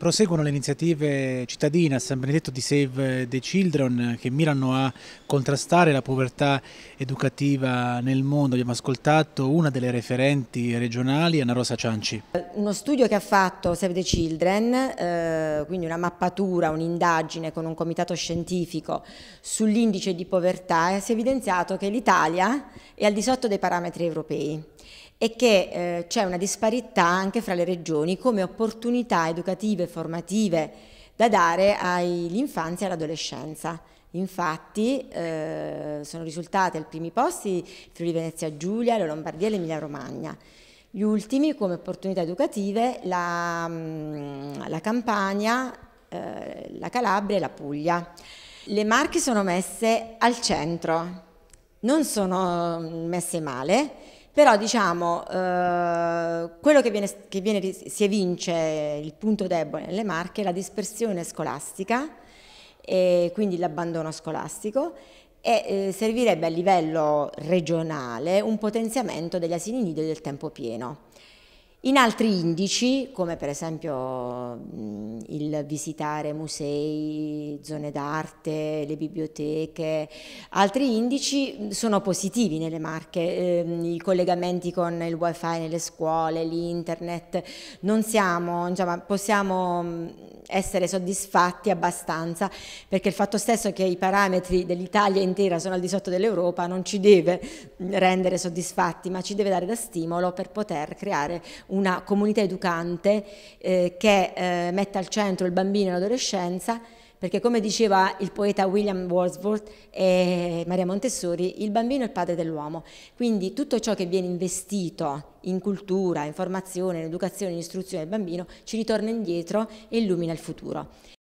Proseguono le iniziative cittadine a San Benedetto di Save the Children che mirano a contrastare la povertà educativa nel mondo. Abbiamo ascoltato una delle referenti regionali, Anna Rosa Cianci. Uno studio che ha fatto Save the Children, eh, quindi una mappatura, un'indagine con un comitato scientifico sull'indice di povertà, si è evidenziato che l'Italia è al di sotto dei parametri europei e che eh, c'è una disparità anche fra le regioni come opportunità educative e formative da dare all'infanzia e all'adolescenza. Infatti eh, sono risultate al primi posti Friuli Venezia Giulia, la Lombardia e l'Emilia Romagna. Gli ultimi come opportunità educative la, mm, la Campania, eh, la Calabria e la Puglia. Le marche sono messe al centro, non sono mm, messe male, però diciamo, eh, quello che, viene, che viene, si evince, il punto debole nelle marche, è la dispersione scolastica, e quindi l'abbandono scolastico, e eh, servirebbe a livello regionale un potenziamento degli asili nido e del tempo pieno. In altri indici, come per esempio il visitare musei, zone d'arte, le biblioteche, altri indici sono positivi nelle marche, ehm, i collegamenti con il wifi nelle scuole, l'internet, non siamo, insomma, possiamo essere soddisfatti abbastanza perché il fatto stesso che i parametri dell'Italia intera sono al di sotto dell'Europa non ci deve rendere soddisfatti ma ci deve dare da stimolo per poter creare una comunità educante eh, che eh, metta al centro il bambino e l'adolescenza, perché come diceva il poeta William Wordsworth e Maria Montessori, il bambino è il padre dell'uomo. Quindi tutto ciò che viene investito in cultura, in formazione, in educazione, in istruzione del bambino ci ritorna indietro e illumina il futuro.